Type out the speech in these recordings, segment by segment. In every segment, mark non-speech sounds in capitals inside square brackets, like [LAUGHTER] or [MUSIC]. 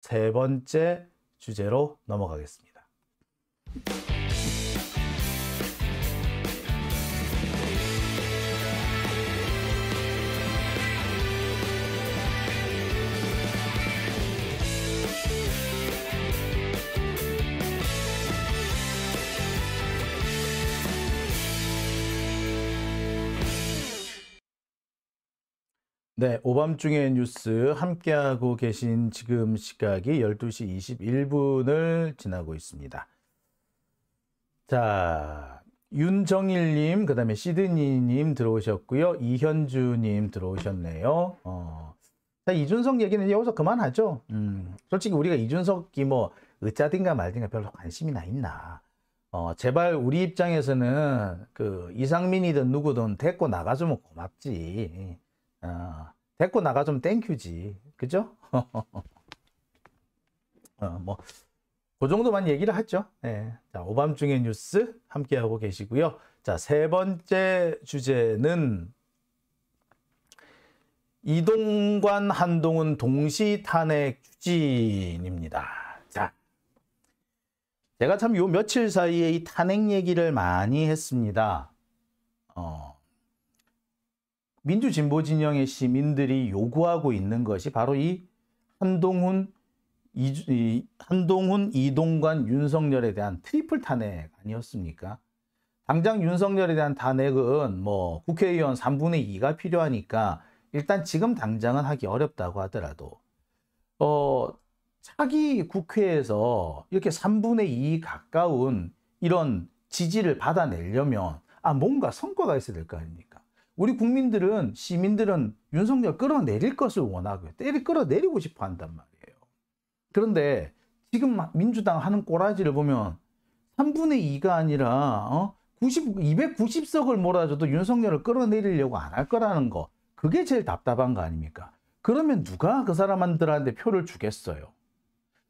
세 번째 주제로 넘어가겠습니다. 네, 오밤중의 뉴스 함께하고 계신 지금 시각이 12시 21분을 지나고 있습니다. 자, 윤정일님, 그 다음에 시드니님 들어오셨고요. 이현주님 들어오셨네요. 어. 자, 이준석 얘기는 여기서 그만하죠. 음, 솔직히 우리가 이준석이 뭐, 으짜든가 말든가 별로 관심이나 있나. 어, 제발 우리 입장에서는 그 이상민이든 누구든 데리고 나가주면 고맙지. 어, 데리고 나가좀 땡큐지. 그죠? [LAUGHS] 어, 뭐, 그 정도만 얘기를 하죠. 예. 자, 오밤중의 뉴스 함께하고 계시고요. 자, 세 번째 주제는 이동관 한동훈 동시 탄핵 추진입니다. 자, 제가 참 요 며칠 사이에 이 탄핵 얘기를 많이 했습니다. 어, 민주진보진영의 시민들이 요구하고 있는 것이 바로 이 한동훈, 이, 한동훈, 이동관, 윤석열에 대한 트리플 탄핵 아니었습니까? 당장 윤석열에 대한 탄핵은 뭐 국회의원 3분의 2가 필요하니까 일단 지금 당장은 하기 어렵다고 하더라도 어 차기 국회에서 이렇게 3분의 2 가까운 이런 지지를 받아내려면 아 뭔가 성과가 있어야 될 거 아닙니까? 우리 국민들은 시민들은 윤석열 끌어내릴 것을 원하고요. 때리 끌어내리고 싶어 한단 말이에요. 그런데 지금 민주당 하는 꼬라지를 보면 3분의 2가 아니라 어? 90, 290석을 몰아줘도 윤석열을 끌어내리려고 안 할 거라는 거 그게 제일 답답한 거 아닙니까? 그러면 누가 그 사람들한테 표를 주겠어요?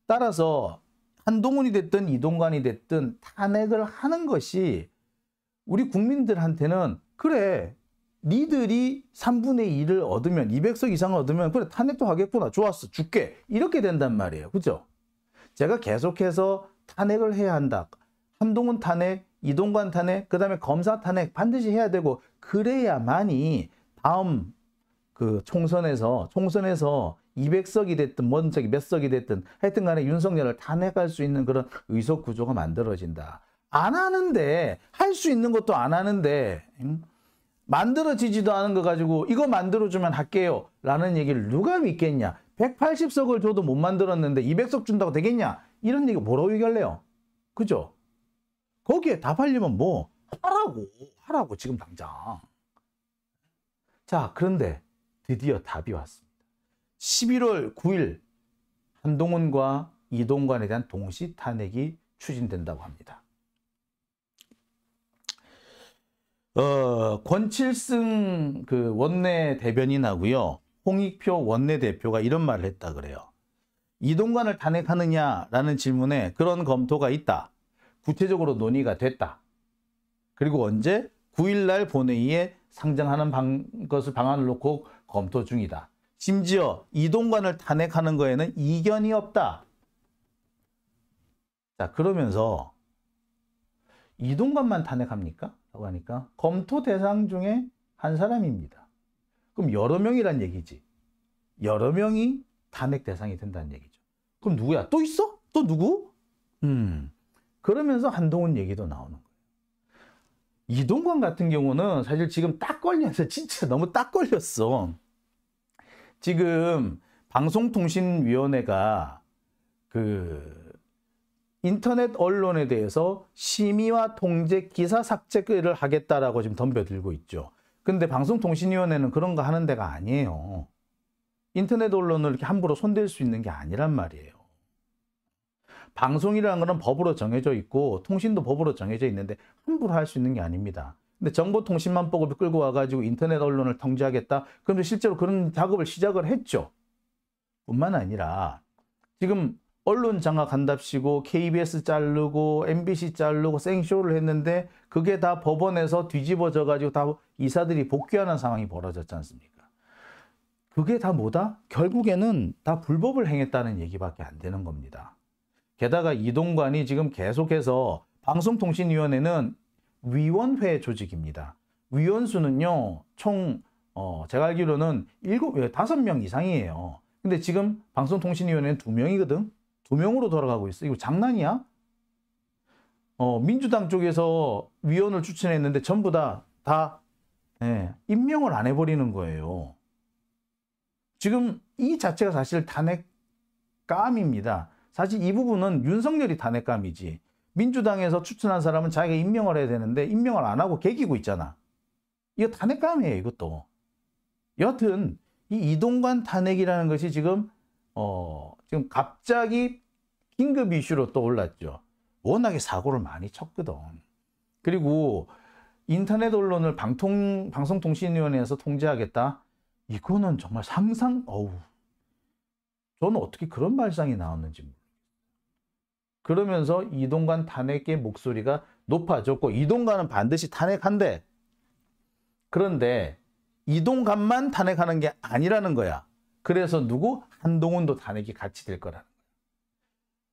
따라서 한동훈이 됐든 이동관이 됐든 탄핵을 하는 것이 우리 국민들한테는 그래 니들이 3분의 1을 얻으면 200석 이상을 얻으면 그래 탄핵도 하겠구나 좋았어 줄게 이렇게 된단 말이에요 그죠 제가 계속해서 탄핵을 해야 한다 한동훈 탄핵 이동관 탄핵 그 다음에 검사 탄핵 반드시 해야 되고 그래야만이 다음 그 총선에서 총선에서 200석이 됐든 뭔 석이 몇 석이 됐든 하여튼 간에 윤석열을 탄핵할 수 있는 그런 의석 구조가 만들어진다 안 하는데 할 수 있는 것도 안 하는데 응? 만들어지지도 않은 거 가지고 이거 만들어주면 할게요 라는 얘기를 누가 믿겠냐 180석을 줘도 못 만들었는데 200석 준다고 되겠냐 이런 얘기 뭐라고 얘기할래요 그죠 거기에 답하려면 뭐 하라고 하라고 지금 당장 자 그런데 드디어 답이 왔습니다 11월 9일 한동훈과 이동관에 대한 동시 탄핵이 추진된다고 합니다 어, 권칠승 그 원내 대변인하고요. 홍익표 원내대표가 이런 말을 했다 그래요. 이동관을 탄핵하느냐라는 질문에 그런 검토가 있다. 구체적으로 논의가 됐다. 그리고 언제? 9일날 본회의에 상정하는 방, 것을 방안을 놓고 검토 중이다. 심지어 이동관을 탄핵하는 거에는 이견이 없다. 자 그러면서 이동관만 탄핵합니까? 라고 하니까 검토 대상 중에 한 사람입니다. 그럼 여러 명이란 얘기지. 여러 명이 탄핵 대상이 된다는 얘기죠. 그럼 누구야? 또 있어? 또 누구? 음. 그러면서 한동훈 얘기도 나오는 거예요. 이동관 같은 경우는 사실 지금 딱 걸려서 [LAUGHS] 진짜 너무 딱 걸렸어. 지금 방송통신위원회가 그 인터넷 언론에 대해서 심의와 통제 기사 삭제를 하겠다라고 지금 덤벼들고 있죠. 근데 방송통신위원회는 그런 거 하는 데가 아니에요. 인터넷 언론을 이렇게 함부로 손댈 수 있는 게 아니란 말이에요. 방송이라는 거는 법으로 정해져 있고 통신도 법으로 정해져 있는데 함부로 할 수 있는 게 아닙니다. 근데 정보통신만법을 끌고 와가지고 인터넷 언론을 통제하겠다? 그럼 실제로 그런 작업을 시작을 했죠. 뿐만 아니라 지금 언론 장악한답시고 KBS 자르고 MBC 자르고 생쇼를 했는데 그게 다 법원에서 뒤집어져 가지고 다 이사들이 복귀하는 상황이 벌어졌지 않습니까? 그게 다 뭐다? 결국에는 다 불법을 행했다는 얘기밖에 안 되는 겁니다. 게다가 이동관이 지금 계속해서 방송통신위원회는 위원회 조직입니다. 위원수는요, 총, 어, 제가 알기로는 7, 5명 예, 이상이에요. 근데 지금 방송통신위원회는 2명이거든? 두 명으로 돌아가고 있어. 이거 장난이야? 어, 민주당 쪽에서 위원을 추천했는데 전부 다, 다, 예, 임명을 안 해버리는 거예요. 지금 이 자체가 사실 탄핵감입니다. 사실 이 부분은 윤석열이 탄핵감이지. 민주당에서 추천한 사람은 자기가 임명을 해야 되는데 임명을 안 하고 개기고 있잖아. 이거 탄핵감이에요, 이것도. 여하튼 이 이동관 탄핵이라는 것이 지금 어, 지금 갑자기 긴급 이슈로 떠 올랐죠. 워낙에 사고를 많이 쳤거든. 그리고 인터넷 언론을 방통, 방송통신위원회에서 통제하겠다? 이거는 정말 상상, 어우. 저는 어떻게 그런 발상이 나왔는지 모르겠어요. 그러면서 이동관 탄핵의 목소리가 높아졌고, 이동관은 반드시 탄핵한대. 그런데 이동관만 탄핵하는 게 아니라는 거야. 그래서 누구? 한동훈도 탄핵이 같이 될 거라는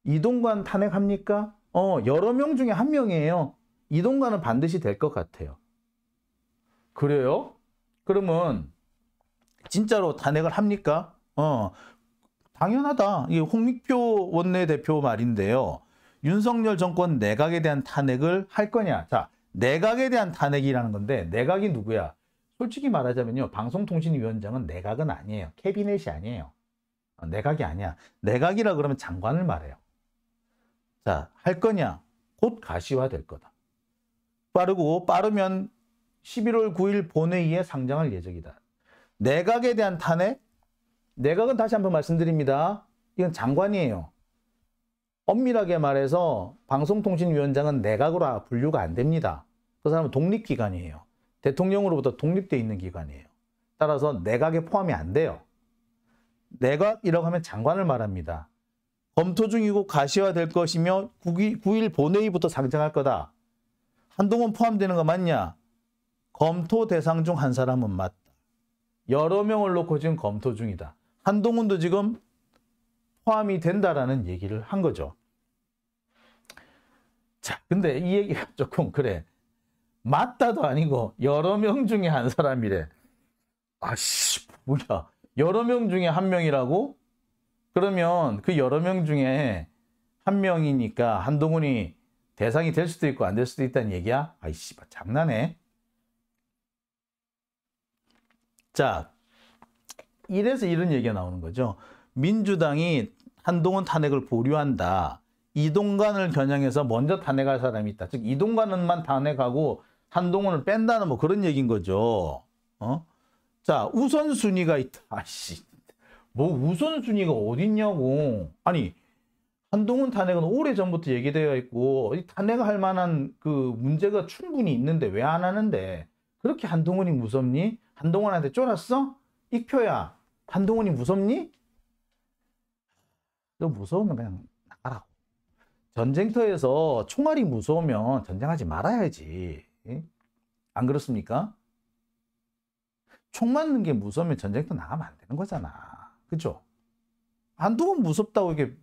거예요. 이동관 탄핵합니까? 어, 여러 명 중에 한 명이에요. 이동관은 반드시 될 것 같아요. 그래요? 그러면 진짜로 탄핵을 합니까? 어, 당연하다. 이게 홍익표 원내대표 말인데요. 윤석열 정권 내각에 대한 탄핵을 할 거냐. 자, 내각에 대한 탄핵이라는 건데 내각이 누구야? 솔직히 말하자면요. 방송통신위원장은 내각은 아니에요. 캐비넷이 아니에요. 어, 내각이 아니야. 내각이라 그러면 장관을 말해요. 자, 할 거냐? 곧 가시화 될 거다. 빠르고 빠르면 11월 9일 본회의에 상장할 예정이다. 내각에 대한 탄핵? 내각은 다시 한 번 말씀드립니다. 이건 장관이에요. 엄밀하게 말해서 방송통신위원장은 내각으로 아, 분류가 안 됩니다. 그 사람은 독립기관이에요. 대통령으로부터 독립되어 있는 기관이에요. 따라서 내각에 포함이 안 돼요. 내각이라고 하면 장관을 말합니다. 검토 중이고 가시화될 것이며 9일 본회의부터 상정할 거다. 한동훈 포함되는 거 맞냐? 검토 대상 중 한 사람은 맞다. 여러 명을 놓고 지금 검토 중이다. 한동훈도 지금 포함이 된다라는 얘기를 한 거죠. 자, 근데 이 얘기가 [LAUGHS] 조금 그래. 맞다도 아니고 여러 명 중에 한 사람이래. 아씨 뭐야 여러 명 중에 한 명이라고? 그러면 그 여러 명 중에 한 명이니까 한동훈이 대상이 될 수도 있고 안 될 수도 있다는 얘기야? 아이씨 뭐 장난해. 자 이래서 이런 얘기가 나오는 거죠. 민주당이 한동훈 탄핵을 보류한다. 이동관을 겨냥해서 먼저 탄핵할 사람이 있다. 즉 이동관은만 탄핵하고 한동훈을 뺀다는 뭐 그런 얘기인 거죠. 어? 자, 우선순위가 있다. [LAUGHS] 아씨. 뭐 우선순위가 어딨냐고. 아니, 한동훈 탄핵은 오래전부터 얘기되어 있고 탄핵할 만한 그 문제가 충분히 있는데 왜 안 하는데 그렇게 한동훈이 무섭니? 한동훈한테 쫄았어? 익표야 한동훈이 무섭니? 너 무서우면 그냥 나가라고 전쟁터에서 총알이 무서우면 전쟁하지 말아야지 예? 안 그렇습니까? 총 맞는 게 무서우면 전쟁터 나가면 안 되는 거잖아. 그죠? 한동훈 무섭다고 이게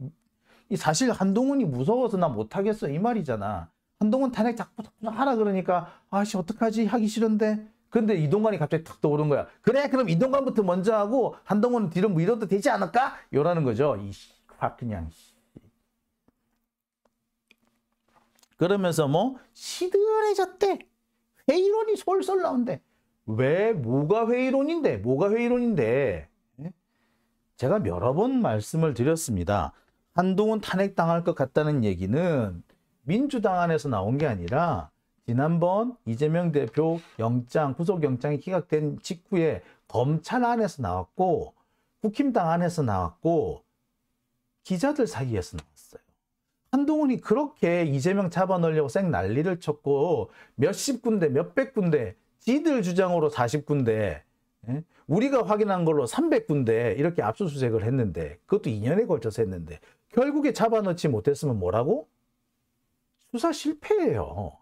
사실 한동훈이 무서워서 나 못하겠어 이 말이잖아. 한동훈 탄핵 자꾸 자꾸 하라 그러니까 아씨 어떡하지 하기 싫은데 근데 이동관이 갑자기 탁 떠오른 거야. 그래 그럼 이동관부터 먼저 하고 한동훈은 뒤로 뭐이도 되지 않을까? 요라는 거죠. 이씨 확 그냥 그러면서 뭐 시들해졌대. 회의론이 솔솔 나온대. 왜 뭐가 회의론인데 뭐가 회의론인데 예? 제가 여러 번 말씀을 드렸습니다. 한동훈 탄핵당할 것 같다는 얘기는 민주당 안에서 나온 게 아니라 지난번 이재명 대표 영장 구속영장이 기각된 직후에 검찰 안에서 나왔고 국힘당 안에서 나왔고 기자들 사이에서 나왔고 한동훈이 그렇게 이재명 잡아넣으려고 쌩 난리를 쳤고 몇십 군데 몇백 군데 지들 주장으로 40군데 예? 우리가 확인한 걸로 300군데 이렇게 압수수색을 했는데 그것도 2년에 걸쳐서 했는데 결국에 잡아넣지 못했으면 뭐라고? 수사 실패예요.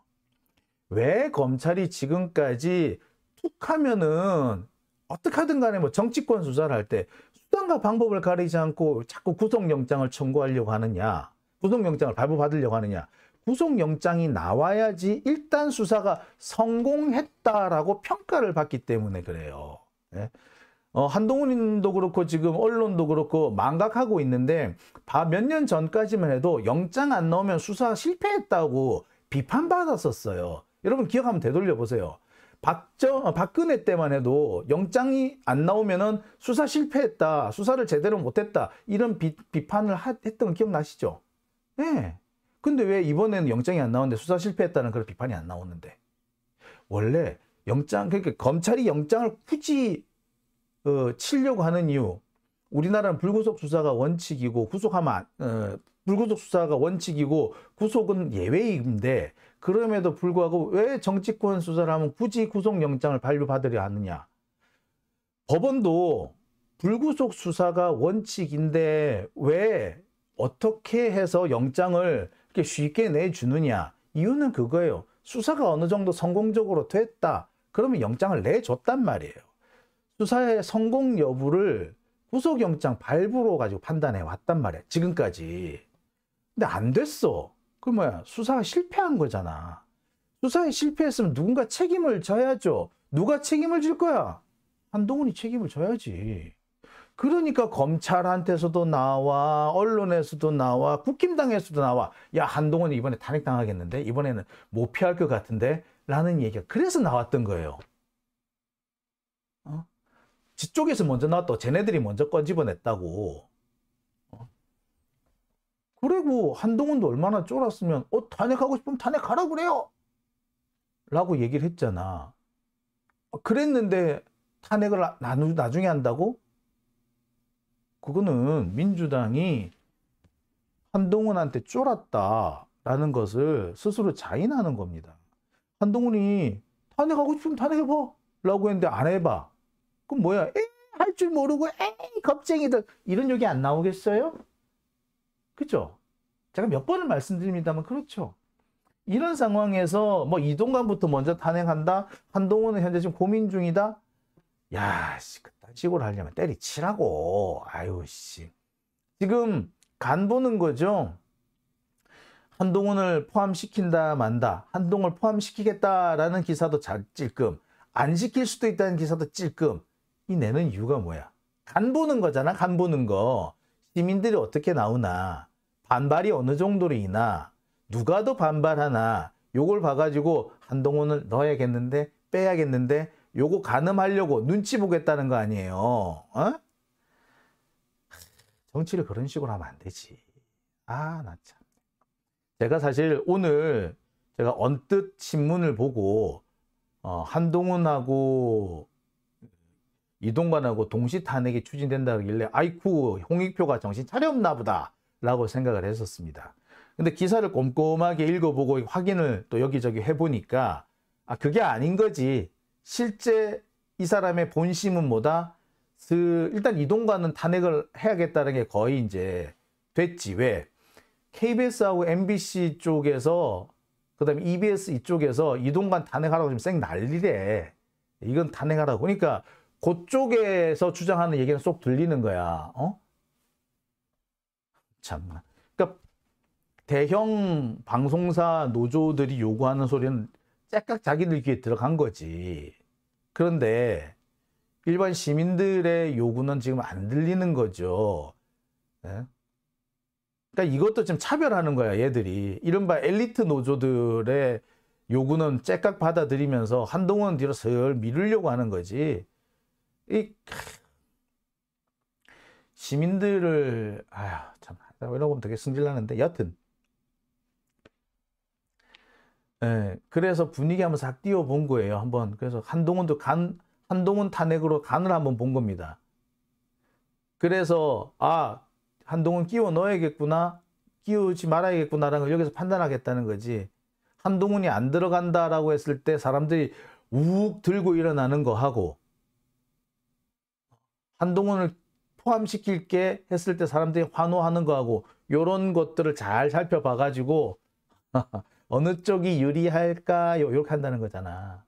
왜 검찰이 지금까지 툭 하면은 어떡 하든 간에 뭐 정치권 수사를 할 때 수단과 방법을 가리지 않고 자꾸 구속영장을 청구하려고 하느냐. 구속영장을 발부받으려고 하느냐. 구속영장이 나와야지 일단 수사가 성공했다라고 평가를 받기 때문에 그래요. 예? 어, 한동훈도 님 그렇고 지금 언론도 그렇고 망각하고 있는데 몇 년 전까지만 해도 영장 안 나오면 수사 실패했다고 비판받았었어요. 여러분 기억하면 되돌려 보세요. 박정, 어, 박근혜 때만 해도 영장이 안나오면 수사 실패했다, 수사를 제대로 못했다 이런 비, 비판을 하, 했던 거 기억나시죠? 예. 네. 근데 왜 이번에는 영장이 안 나오는데 수사 실패했다는 그런 비판이 안 나오는데 원래 영장 그러니까 검찰이 영장을 굳이 어, 치려고 하는 이유 우리나라는 불구속 수사가 원칙이고 구속하면 어, 불구속 수사가 원칙이고 구속은 예외인데 그럼에도 불구하고 왜 정치권 수사를 하면 굳이 구속영장을 발부받으려 하느냐 법원도 불구속 수사가 원칙인데 왜 어떻게 해서 영장을 이렇게 쉽게 내주느냐. 이유는 그거예요. 수사가 어느 정도 성공적으로 됐다. 그러면 영장을 내줬단 말이에요. 수사의 성공 여부를 구속영장 발부로 가지고 판단해 왔단 말이야. 지금까지. 근데 안 됐어. 그 뭐야. 수사가 실패한 거잖아. 수사에 실패했으면 누군가 책임을 져야죠. 누가 책임을 질 거야? 한동훈이 책임을 져야지. 그러니까 검찰한테서도 나와 언론에서도 나와 국힘당에서도 나와 야 한동훈이 이번에 탄핵당하겠는데 이번에는 못 피할 것 같은데 라는 얘기가 그래서 나왔던 거예요. 어? 지 쪽에서 먼저 나왔다. 쟤네들이 먼저 꺼집어냈다고. 어? 그리고 한동훈도 얼마나 쫄았으면 어 탄핵하고 싶으면 탄핵하라 그래요. 라고 얘기를 했잖아. 어, 그랬는데 탄핵을 나, 나중에 한다고? 그거는 민주당이 한동훈한테 쫄았다라는 것을 스스로 자인하는 겁니다. 한동훈이 탄핵하고 싶으면 탄핵해봐 라고 했는데 안 해봐. 그럼 뭐야? 할줄 모르고 에이 겁쟁이들 이런 얘기 안 나오겠어요? 그죠? 제가 몇 번을 말씀드립니다만 그렇죠. 이런 상황에서 뭐 이동관부터 먼저 탄핵한다. 한동훈은 현재 지금 고민 중이다. 야, 씨, 그딴 식으로 하려면 때리치라고. 아유, 씨. 지금 간 보는 거죠. 한동훈을 포함시킨다 만다. 한동을 포함시키겠다라는 기사도 잘 찔끔. 안 시킬 수도 있다는 기사도 찔끔. 이 내는 이유가 뭐야? 간 보는 거잖아. 간 보는 거. 시민들이 어떻게 나오나. 반발이 어느 정도로 이나. 누가 더 반발하나. 요걸 봐가지고 한동훈을 넣어야겠는데 빼야겠는데 요거 가늠하려고 눈치 보겠다는 거 아니에요. 어? 정치를 그런 식으로 하면 안 되지. 아, 나 참. 제가 사실 오늘 제가 언뜻 신문을 보고 어, 한동훈하고 이동관하고 동시 탄핵이 추진된다길래 아이쿠 홍익표가 정신 차렸나 보다 라고 생각을 했었습니다. 근데 기사를 꼼꼼하게 읽어보고 확인을 또 여기저기 해보니까 아 그게 아닌 거지 실제 이 사람의 본심은 뭐다? 그 일단 이동관은 탄핵을 해야겠다는 게 거의 이제 됐지. 왜? KBS하고 MBC 쪽에서 그다음에 EBS 이쪽에서 이동관 탄핵하라고 지금 쌩 난리래. 이건 탄핵하라고. 그러니까 그쪽에서 주장하는 얘기는 쏙 들리는 거야. 어? 참나. 그러니까 대형 방송사 노조들이 요구하는 소리는 째깍 자기들 귀에 들어간 거지. 그런데 일반 시민들의 요구는 지금 안 들리는 거죠. 네? 그러니까 이것도 지금 차별하는 거야 얘들이. 이른바 엘리트 노조들의 요구는 째깍 받아들이면서 한동훈 뒤로 슬 미루려고 하는 거지. 이 시민들을 아휴 참 이러고 보면 되게 승질나는데 여튼 예, 그래서 분위기 한번 싹 띄워본 거예요. 한번. 그래서 한동훈도 간, 한동훈 탄핵으로 간을 한번 본 겁니다. 그래서, 아, 한동훈 끼워 넣어야겠구나. 끼우지 말아야겠구나라는 걸 여기서 판단하겠다는 거지. 한동훈이 안 들어간다라고 했을 때 사람들이 우욱 들고 일어나는 거 하고, 한동훈을 포함시킬게 했을 때 사람들이 환호하는 거 하고, 요런 것들을 잘 살펴봐가지고, [LAUGHS] 어느 쪽이 유리할까요? 이렇게 한다는 거잖아.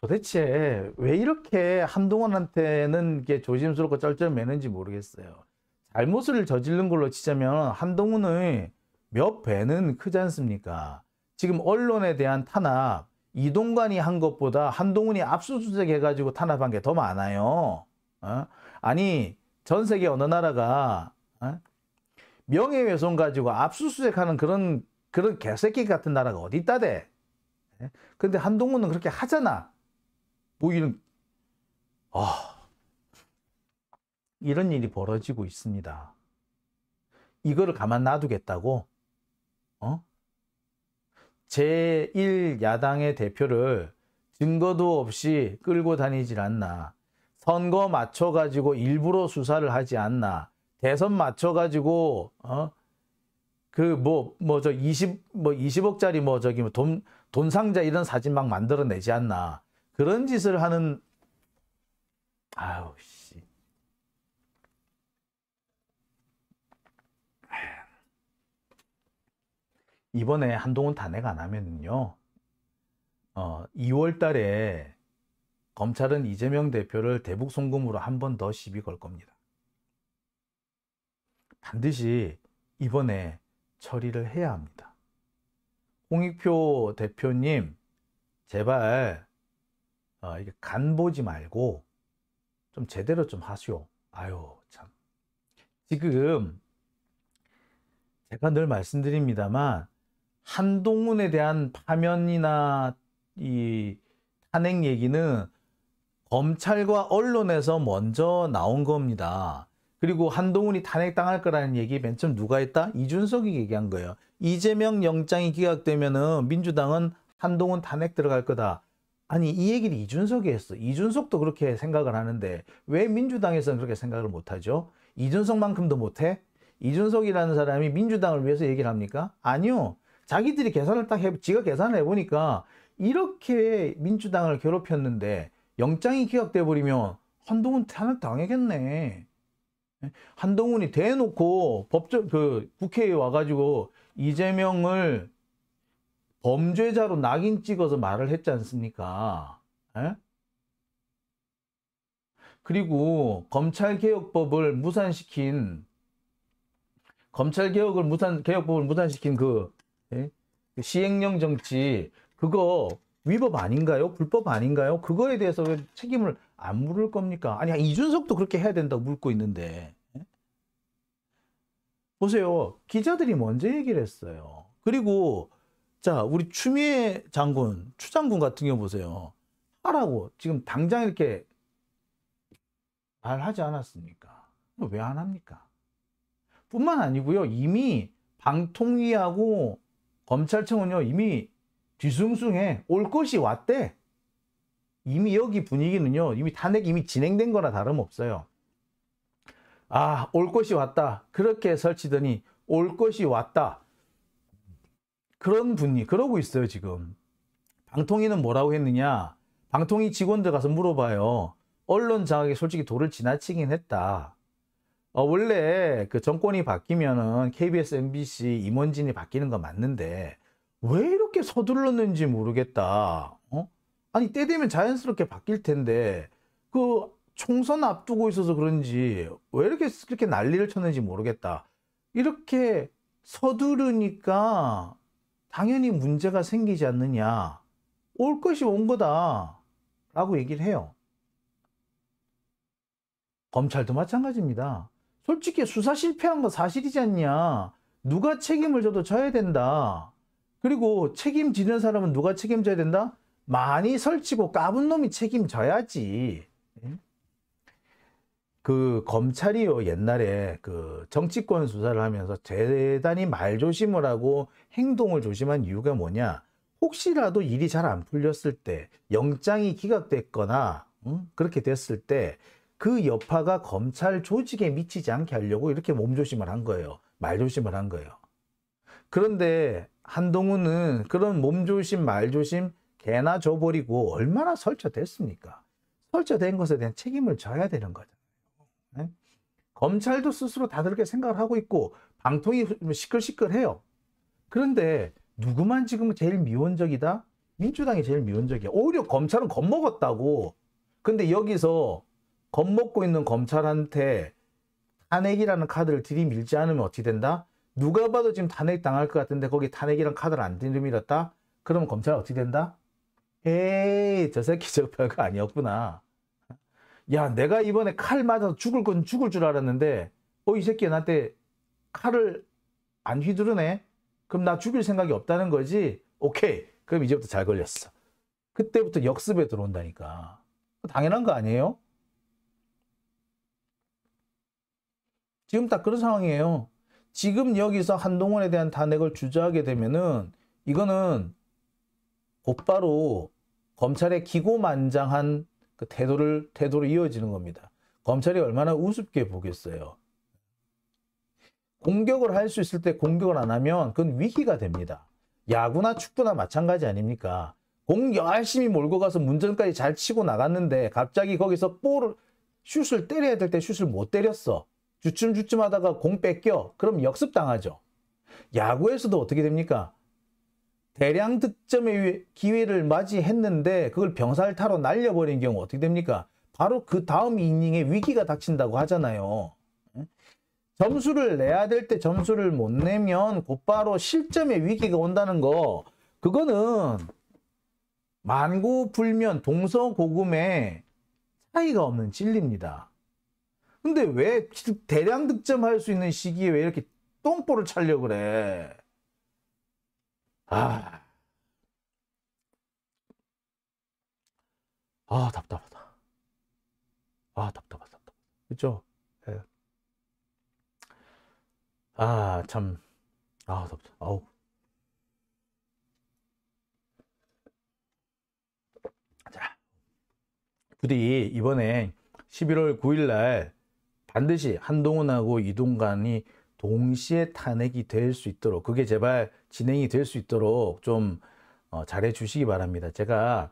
도대체 왜 이렇게 한동훈한테는 이게 조심스럽고 쩔쩔매는지 모르겠어요. 잘못을 저지른 걸로 치자면 한동훈의 몇 배는 크지 않습니까? 지금 언론에 대한 탄압, 이동관이 한 것보다 한동훈이 압수수색 해가지고 탄압한 게 더 많아요. 어? 아니 전 세계 어느 나라가 어? 명예훼손 가지고 압수수색하는 그런 그런 개새끼 같은 나라가 어디 있다 대. 예? 근데 한동훈은 그렇게 하잖아. 뭐 이런 아 이런 일이 벌어지고 있습니다. 이거를 가만 놔두겠다고? 어? 제1야당의 대표를 증거도 없이 끌고 다니질 않나. 선거 맞춰가지고 일부러 수사를 하지 않나. 대선 맞춰가지고 어? 그 뭐 뭐저20뭐 20억짜리 뭐, 뭐, 뭐 저기 뭐돈 돈 상자 이런 사진 막 만들어내지 않나 그런 짓을 하는 아우씨 이번에 한동훈 탄핵 안 하면은요 어 2월달에 검찰은 이재명 대표를 대북 송금으로 한 번 더 시비 걸 겁니다. 반드시 이번에 처리를 해야 합니다. 홍익표 대표님, 제발 어, 이게 간 보지 말고 좀 제대로 좀 하시오. 아유 참. 지금 제가 늘 말씀드립니다만 한동훈에 대한 파면이나 이 탄핵 얘기는 검찰과 언론에서 먼저 나온 겁니다. 그리고 한동훈이 탄핵당할 거라는 얘기 맨 처음 누가 했다? 이준석이 얘기한 거예요. 이재명 영장이 기각되면은 민주당은 한동훈 탄핵 들어갈 거다. 아니 이 얘기를 이준석이 했어. 이준석도 그렇게 생각을 하는데 왜 민주당에서는 그렇게 생각을 못하죠? 이준석만큼도 못해? 이준석이라는 사람이 민주당을 위해서 얘기를 합니까? 아니요. 자기들이 계산을 딱 해, 지가 계산을 해보니까 이렇게 민주당을 괴롭혔는데 영장이 기각돼 버리면 한동훈 탄핵 당하겠네. 한동훈이 대놓고 법적 그 국회에 와가지고 이재명을 범죄자로 낙인 찍어서 말을 했지 않습니까? 에? 예? 그리고 검찰개혁법을 무산시킨 검찰개혁을 무산 개혁법을 무산시킨 그 에? 예? 그 시행령 정치 그거 위법 아닌가요? 불법 아닌가요? 그거에 대해서 책임을 안 물을 겁니까? 아니 이준석도 그렇게 해야 된다고 물고 있는데 예? 보세요 기자들이 먼저 얘기를 했어요 그리고 자 우리 추미애 장군 추 장군 같은 경우 보세요 하라고 지금 당장 이렇게 말하지 않았습니까 왜 안 합니까 뿐만 아니고요 이미 방통위하고 검찰청은요 이미 뒤숭숭해 올 것이 왔대 이미 여기 분위기는요. 이미 탄핵 이미 진행된 거나 다름없어요. 아, 올 것이 왔다. 그렇게 설치더니 올 것이 왔다. 그런 분이 그러고 있어요, 지금. 방통위는 뭐라고 했느냐? 방통위 직원들 가서 물어봐요. 언론 장악이 솔직히 도를 지나치긴 했다. 어, 원래 그 정권이 바뀌면은 KBS, MBC 임원진이 바뀌는 거 맞는데 왜 이렇게 서둘렀는지 모르겠다. 아니 때 되면 자연스럽게 바뀔 텐데 그 총선 앞두고 있어서 그런지 왜 이렇게 그렇게 난리를 쳤는지 모르겠다. 이렇게 서두르니까 당연히 문제가 생기지 않느냐. 올 것이 온 거다. 라고 얘기를 해요. 검찰도 마찬가지입니다. 솔직히 수사 실패한 거 사실이지 않냐. 누가 책임을 져도 져야 된다. 그리고 책임지는 사람은 누가 책임져야 된다? 많이 설치고 까분 놈이 책임져야지. 그 검찰이요 옛날에 그 정치권 수사를 하면서 대단히 말 조심을 하고 행동을 조심한 이유가 뭐냐? 혹시라도 일이 잘 안 풀렸을 때 영장이 기각됐거나 응? 그렇게 됐을 때 그 여파가 검찰 조직에 미치지 않게 하려고 이렇게 몸조심을 한 거예요. 말조심을 한 거예요. 그런데 한동훈은 그런 몸조심, 말조심 개나 줘버리고 얼마나 설쳐됐습니까? 설쳐된 것에 대한 책임을 져야 되는 거죠. 네? 검찰도 스스로 다들 그렇게 생각을 하고 있고 방통이 뭐 시끌시끌해요. 그런데 누구만 지금 제일 미온적이다? 민주당이 제일 미온적이야. 오히려 검찰은 겁먹었다고. 근데 여기서 겁먹고 있는 검찰한테 탄핵이라는 카드를 들이밀지 않으면 어떻게 된다? 누가 봐도 지금 탄핵 당할 것 같은데 거기 탄핵이란 카드를 안 들이밀었다? 그럼 검찰은 어떻게 된다? 에이 저 새끼 저 별거 아니었구나. 야 내가 이번에 칼 맞아서 죽을 건 죽을 줄 알았는데 어 이 새끼 나한테 칼을 안 휘두르네. 그럼 나 죽일 생각이 없다는 거지. 오케이. 그럼 이제부터 잘 걸렸어. 그때부터 역습에 들어온다니까. 당연한 거 아니에요? 지금 딱 그런 상황이에요. 지금 여기서 한동훈에 대한 탄핵을 주저하게 되면은 이거는 곧바로 검찰의 기고만장한 그 태도를 태도로 이어지는 겁니다. 검찰이 얼마나 우습게 보겠어요. 공격을 할 수 있을 때 공격을 안 하면 그건 위기가 됩니다. 야구나 축구나 마찬가지 아닙니까? 공 열심히 몰고 가서 문전까지 잘 치고 나갔는데 갑자기 거기서 볼을 슛을 때려야 될 때 슛을 못 때렸어. 주춤주춤 하다가 공 뺏겨. 그럼 역습당하죠. 야구에서도 어떻게 됩니까? 대량 득점의 기회를 맞이했는데 그걸 병살타로 날려버린 경우 어떻게 됩니까? 바로 그 다음 이닝에 위기가 닥친다고 하잖아요. 점수를 내야 될 때 점수를 못 내면 곧바로 실점의 위기가 온다는 거 그거는 만구불면 동서고금의 차이가 없는 진리입니다. 근데 왜 대량 득점할 수 있는 시기에 왜 이렇게 똥볼을 차려 그래? 아, 아 답답하다. 아 답답하다. 답답. 그죠? 예. 아 참, 아 답답. 아우. 자, 부디 이번에 11월 9일 날 반드시 한동훈하고 이동관이 동시에 탄핵이 될 수 있도록 그게 제발 진행이 될 수 있도록 좀 어, 잘해 주시기 바랍니다. 제가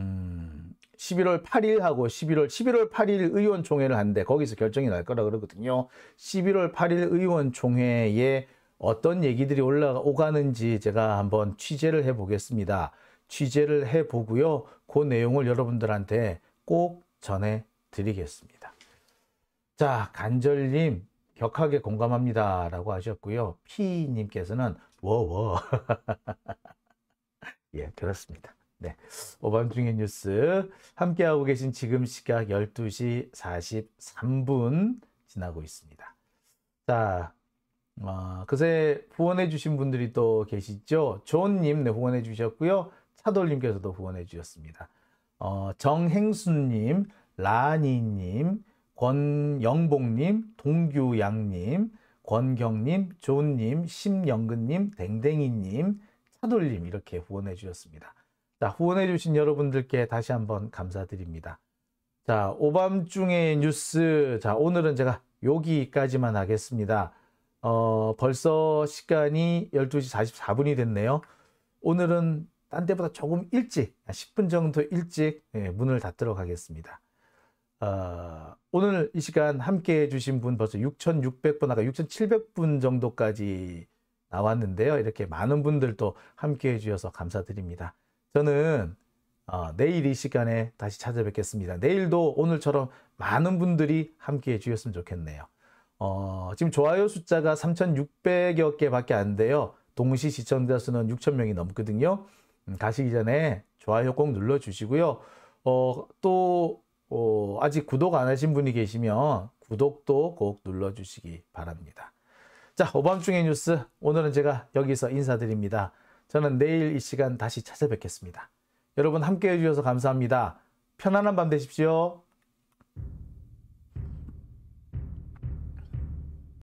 음, 11월 8일하고 11월 11월 8일 의원총회를 하는데 거기서 결정이 날 거라 그러거든요. 11월 8일 의원총회에 어떤 얘기들이 올라오가는지 제가 한번 취재를 해 보겠습니다. 취재를 해 보고요. 그 내용을 여러분들한테 꼭 전해 드리겠습니다. 자, 간절님 격하게 공감합니다. 라고 하셨고요. P님께서는 워워. [LAUGHS] 예, 그렇습니다. 네. 오밤중의 뉴스. 함께하고 계신 지금 시각 12시 43분 지나고 있습니다. 자, 어, 그새 후원해주신 분들이 또 계시죠. 존님, 네, 후원해주셨고요. 차돌님께서도 후원해주셨습니다. 어, 정행수님, 라니님, 권영복님, 동규양님, 권경님, 존님, 심영근님, 댕댕이님, 차돌님 이렇게 후원해 주셨습니다. 자, 후원해 주신 여러분들께 다시 한번 감사드립니다. 자, 오밤중의 뉴스. 자, 오늘은 제가 여기까지만 하겠습니다. 어, 벌써 시간이 12시 44분이 됐네요. 오늘은 딴 때보다 조금 일찍, 10분 정도 일찍 예, 문을 닫도록 하겠습니다. 어, 오늘 이 시간 함께 해주신 분 벌써 6,600분, 아까 6,700분 정도까지 나왔는데요. 이렇게 많은 분들도 함께 해주셔서 감사드립니다. 저는 어, 내일 이 시간에 다시 찾아뵙겠습니다. 내일도 오늘처럼 많은 분들이 함께 해주셨으면 좋겠네요. 어, 지금 좋아요 숫자가 3,600여 개밖에 안 돼요. 동시 시청자 수는 6,000명이 넘거든요. 음, 가시기 전에 좋아요 꼭 눌러주시고요. 어, 또 어, 아직 구독 안 하신 분이 계시면 구독도 꼭 눌러주시기 바랍니다. 자, 오밤중의 뉴스. 오늘은 제가 여기서 인사드립니다. 저는 내일 이 시간 다시 찾아뵙겠습니다. 여러분 함께 해주셔서 감사합니다. 편안한 밤 되십시오.